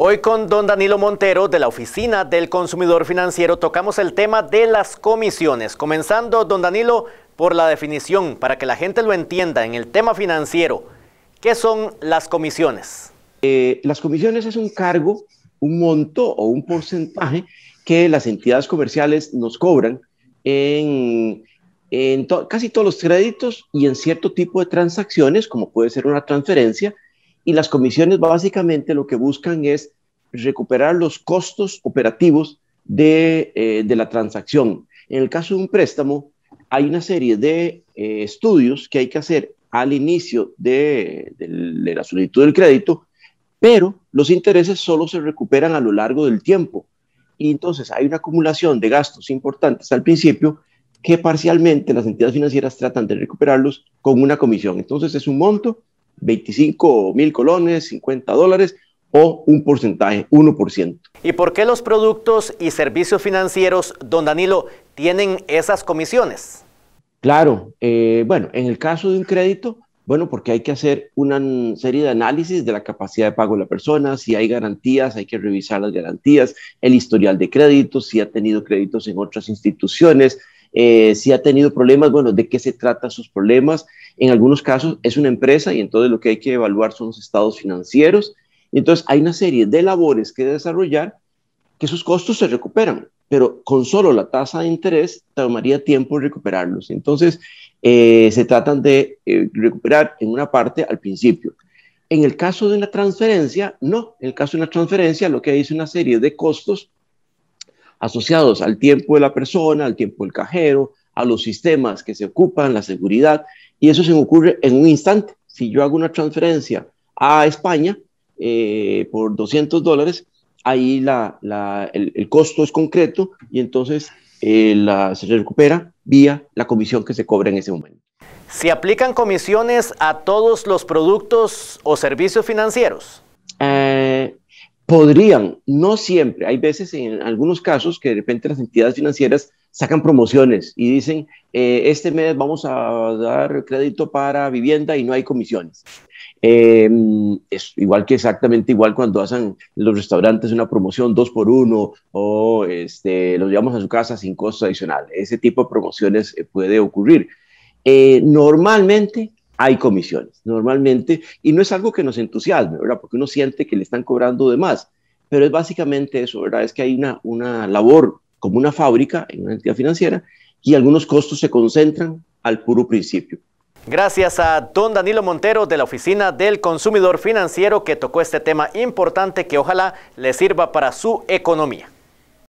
Hoy con don Danilo Montero de la Oficina del Consumidor Financiero tocamos el tema de las comisiones, comenzando don Danilo por la definición para que la gente lo entienda en el tema financiero. ¿Qué son las comisiones? Eh, las comisiones es un cargo, un monto o un porcentaje que las entidades comerciales nos cobran en, casi todos los créditos y en cierto tipo de transacciones, como puede ser una transferencia, y las comisiones básicamente lo que buscan es recuperar los costos operativos de, eh, la transacción. En el caso de un préstamo, hay una serie de eh, estudios que hay que hacer al inicio de, la solicitud del crédito, pero los intereses solo se recuperan a lo largo del tiempo. Y entonces hay una acumulación de gastos importantes al principio que parcialmente las entidades financieras tratan de recuperarlos con una comisión. Entonces es un monto 25 mil colones, 50 dólares o un porcentaje, 1%. ¿Y por qué los productos y servicios financieros, don Danilo, tienen esas comisiones? Claro, eh, bueno, en el caso de un crédito, bueno, porque hay que hacer una serie de análisis de la capacidad de pago de la persona, si hay garantías, hay que revisar las garantías, el historial de créditos, si ha tenido créditos en otras instituciones, eh, si ha tenido problemas, bueno, de qué se trata sus problemas. En algunos casos es una empresa y entonces lo que hay que evaluar son los estados financieros. Entonces hay una serie de labores que desarrollar que sus costos se recuperan, pero con solo la tasa de interés tomaría tiempo recuperarlos. Entonces eh, se tratan de eh, recuperar en una parte al principio. En el caso de una transferencia, no. En el caso de una transferencia, lo que hay es una serie de costos asociados al tiempo de la persona, al tiempo del cajero, a los sistemas que se ocupan, la seguridad, y eso se me ocurre en un instante. Si yo hago una transferencia a España eh, por 200 dólares, ahí la, el, costo es concreto y entonces eh, la, se recupera vía la comisión que se cobra en ese momento. ¿Se aplican comisiones a todos los productos o servicios financieros? Eh, podrían, no siempre, hay veces en algunos casos que de repente las entidades financieras sacan promociones y dicen, eh, este mes vamos a dar crédito para vivienda y no hay comisiones. Em, es igual que exactamente igual cuando hacen los restaurantes una promoción dos por uno o este, los llevamos a su casa sin costo adicional. Ese tipo de promociones eh, puede ocurrir. Eh, normalmente hay comisiones normalmente, y no es algo que nos entusiasme, ¿verdad? Porque uno siente que le están cobrando de más, pero es básicamente eso, ¿verdad? Es que hay una, una labor como una fábrica en una entidad financiera y algunos costos se concentran al puro principio. Gracias a don Danilo Montero de la Oficina del Consumidor Financiero que tocó este tema importante que ojalá le sirva para su economía.